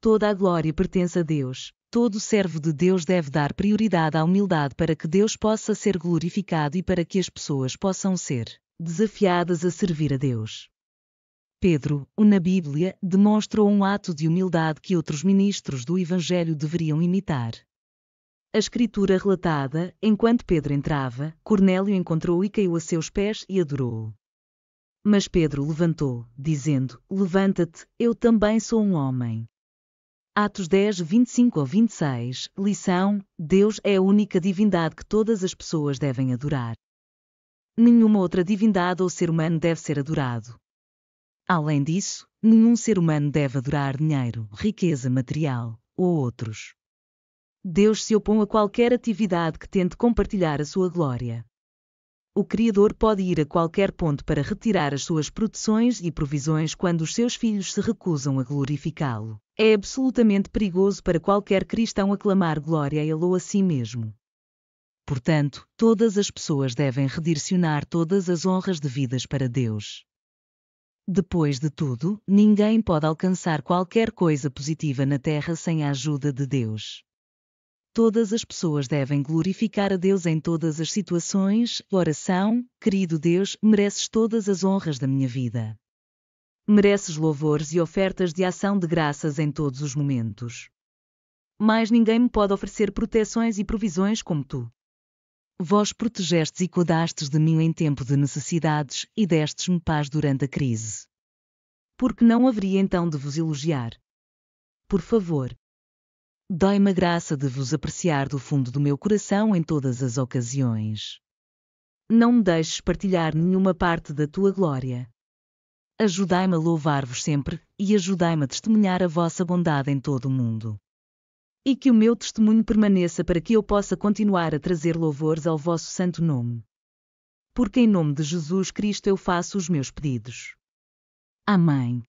Toda a glória pertence a Deus. Todo servo de Deus deve dar prioridade à humildade para que Deus possa ser glorificado e para que as pessoas possam ser desafiadas a servir a Deus. Pedro, na Bíblia, demonstrou um ato de humildade que outros ministros do Evangelho deveriam imitar. A escritura relatada, enquanto Pedro entrava, Cornélio encontrou e caiu a seus pés e adorou-o. Mas Pedro levantou, dizendo: Levanta-te, eu também sou um homem. Atos 10, 25 a 26, lição: Deus é a única divindade que todas as pessoas devem adorar. Nenhuma outra divindade ou ser humano deve ser adorado. Além disso, nenhum ser humano deve adorar dinheiro, riqueza material ou outros. Deus se opõe a qualquer atividade que tente compartilhar a sua glória o Criador pode ir a qualquer ponto para retirar as suas proteções e provisões quando os seus filhos se recusam a glorificá-lo. É absolutamente perigoso para qualquer cristão aclamar glória a Ele ou a si mesmo. Portanto, todas as pessoas devem redirecionar todas as honras devidas para Deus. Depois de tudo, ninguém pode alcançar qualquer coisa positiva na Terra sem a ajuda de Deus. Todas as pessoas devem glorificar a Deus em todas as situações. Oração, querido Deus, mereces todas as honras da minha vida. Mereces louvores e ofertas de ação de graças em todos os momentos. Mais ninguém me pode oferecer proteções e provisões como tu. Vós protegestes e cuidastes de mim em tempo de necessidades e destes-me paz durante a crise. Porque não haveria então de vos elogiar? Por favor, Dói-me a graça de vos apreciar do fundo do meu coração em todas as ocasiões. Não me deixes partilhar nenhuma parte da tua glória. Ajudai-me a louvar-vos sempre e ajudai-me a testemunhar a vossa bondade em todo o mundo. E que o meu testemunho permaneça para que eu possa continuar a trazer louvores ao vosso santo nome. Porque em nome de Jesus Cristo eu faço os meus pedidos. Amém.